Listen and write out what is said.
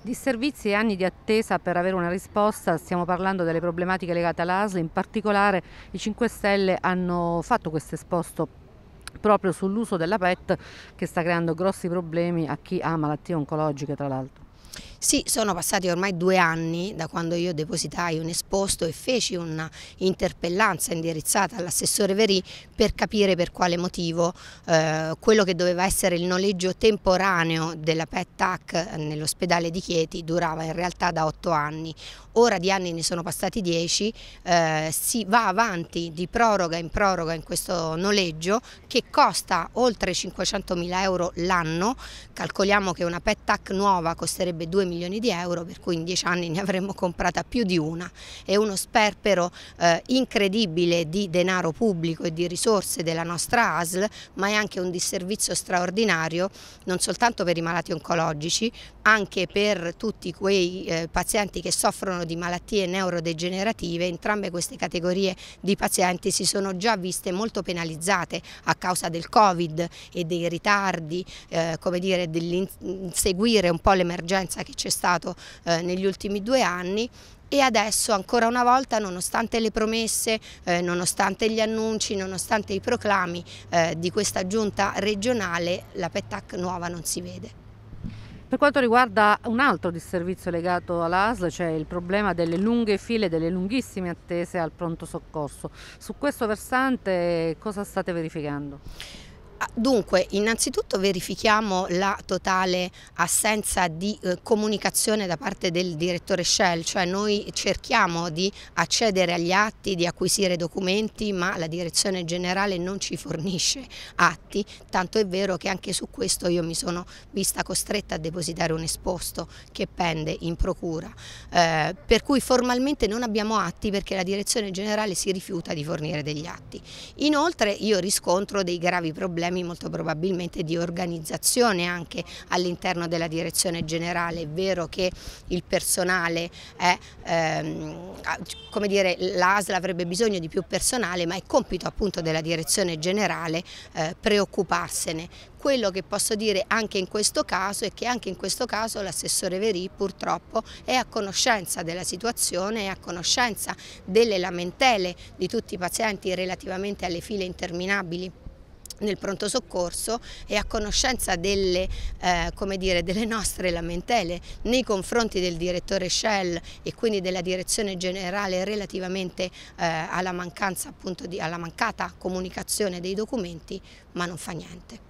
Di servizi e anni di attesa per avere una risposta, stiamo parlando delle problematiche legate all'ASL, in particolare i 5 Stelle hanno fatto questo esposto proprio sull'uso della PET che sta creando grossi problemi a chi ha malattie oncologiche tra l'altro. Sì, sono passati ormai due anni da quando io depositai un esposto e feci un'interpellanza indirizzata all'assessore Verì per capire per quale motivo eh, quello che doveva essere il noleggio temporaneo della PET-TAC nell'ospedale di Chieti durava in realtà da otto anni. Ora di anni ne sono passati dieci, eh, si va avanti di proroga in proroga in questo noleggio che costa oltre 500 mila euro l'anno, calcoliamo che una PET-TAC nuova costerebbe 2 milioni di euro, per cui in dieci anni ne avremmo comprata più di una. È uno sperpero eh, incredibile di denaro pubblico e di risorse della nostra ASL, ma è anche un disservizio straordinario non soltanto per i malati oncologici, anche per tutti quei eh, pazienti che soffrono di malattie neurodegenerative. Entrambe queste categorie di pazienti si sono già viste molto penalizzate a causa del Covid e dei ritardi, eh, come dire, dell'inseguire un po' l'emergenza che c'è stato eh, negli ultimi due anni e adesso ancora una volta nonostante le promesse, eh, nonostante gli annunci, nonostante i proclami eh, di questa giunta regionale la PETAC nuova non si vede. Per quanto riguarda un altro disservizio legato all'ASL, cioè il problema delle lunghe file, delle lunghissime attese al pronto soccorso, su questo versante cosa state verificando? Dunque, innanzitutto verifichiamo la totale assenza di eh, comunicazione da parte del direttore Shell, cioè noi cerchiamo di accedere agli atti, di acquisire documenti, ma la direzione generale non ci fornisce atti, tanto è vero che anche su questo io mi sono vista costretta a depositare un esposto che pende in procura, eh, per cui formalmente non abbiamo atti perché la direzione generale si rifiuta di fornire degli atti. Inoltre io riscontro dei gravi problemi problemi molto probabilmente di organizzazione anche all'interno della direzione generale, è vero che il personale è, ehm, come dire, l'ASL avrebbe bisogno di più personale ma è compito appunto della direzione generale eh, preoccuparsene. Quello che posso dire anche in questo caso è che anche in questo caso l'assessore Verì purtroppo è a conoscenza della situazione, è a conoscenza delle lamentele di tutti i pazienti relativamente alle file interminabili nel pronto soccorso e a conoscenza delle, eh, dire, delle, nostre lamentele nei confronti del direttore Shell e quindi della direzione generale relativamente eh, alla, mancanza, appunto, di, alla mancata comunicazione dei documenti, ma non fa niente.